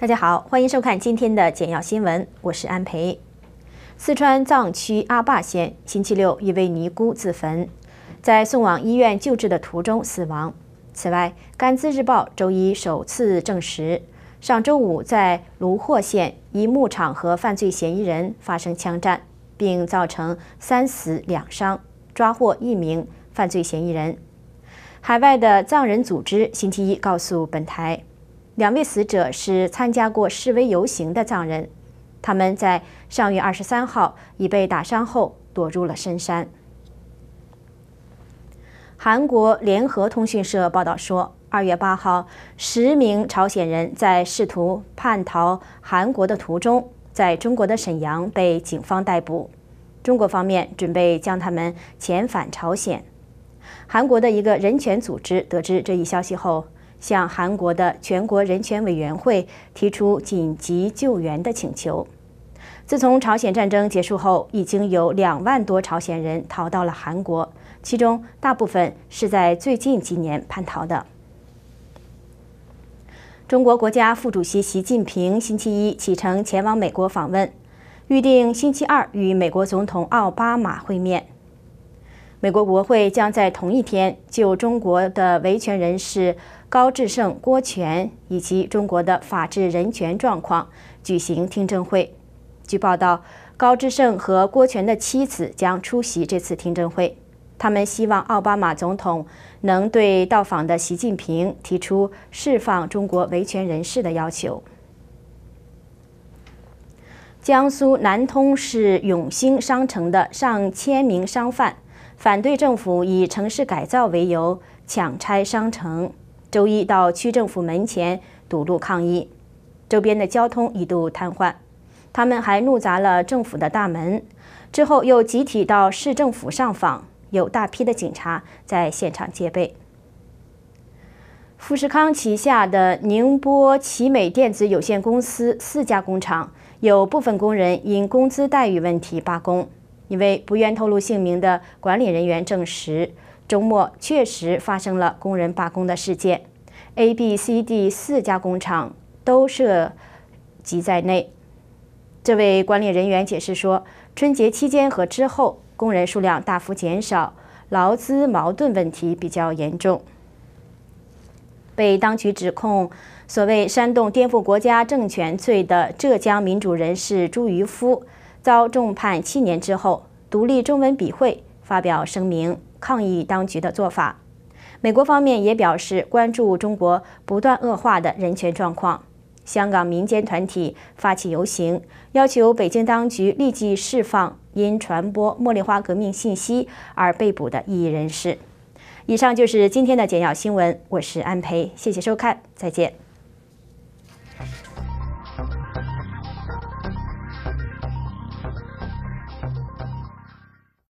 大家好，欢迎收看今天的简要新闻，我是安培。四川藏区阿坝县星期六一位尼姑自焚，在送往医院救治的途中死亡。此外，甘孜日报周一首次证实，上周五在泸霍县一牧场和犯罪嫌疑人发生枪战，并造成三死两伤，抓获一名犯罪嫌疑人。海外的藏人组织星期一告诉本台。两位死者是参加过示威游行的藏人，他们在上月二十三号已被打伤后躲入了深山。韩国联合通讯社报道说，二月八号，十名朝鲜人在试图叛逃韩国的途中，在中国的沈阳被警方逮捕，中国方面准备将他们遣返朝鲜。韩国的一个人权组织得知这一消息后。向韩国的全国人权委员会提出紧急救援的请求。自从朝鲜战争结束后，已经有两万多朝鲜人逃到了韩国，其中大部分是在最近几年叛逃的。中国国家副主席习近平星期一启程前往美国访问，预定星期二与美国总统奥巴马会面。美国国会将在同一天就中国的维权人士高志胜、郭全以及中国的法治人权状况举行听证会。据报道，高志胜和郭全的妻子将出席这次听证会。他们希望奥巴马总统能对到访的习近平提出释放中国维权人士的要求。江苏南通市永兴商城的上千名商贩。反对政府以城市改造为由强拆商城，周一到区政府门前堵路抗议，周边的交通一度瘫痪。他们还怒砸了政府的大门，之后又集体到市政府上访。有大批的警察在现场戒备。富士康旗下的宁波奇美电子有限公司四家工厂有部分工人因工资待遇问题罢工。一位不愿透露姓名的管理人员证实，周末确实发生了工人罢工的事件，A、B、C、D 四家工厂都涉及在内。这位管理人员解释说，春节期间和之后工人数量大幅减少，劳资矛盾问题比较严重。被当局指控所谓煽动颠覆国家政权罪的浙江民主人士朱渔夫。遭重判七年之后，独立中文笔会发表声明抗议当局的做法。美国方面也表示关注中国不断恶化的人权状况。香港民间团体发起游行，要求北京当局立即释放因传播茉莉花革命信息而被捕的异议人士。以上就是今天的简要新闻，我是安培，谢谢收看，再见。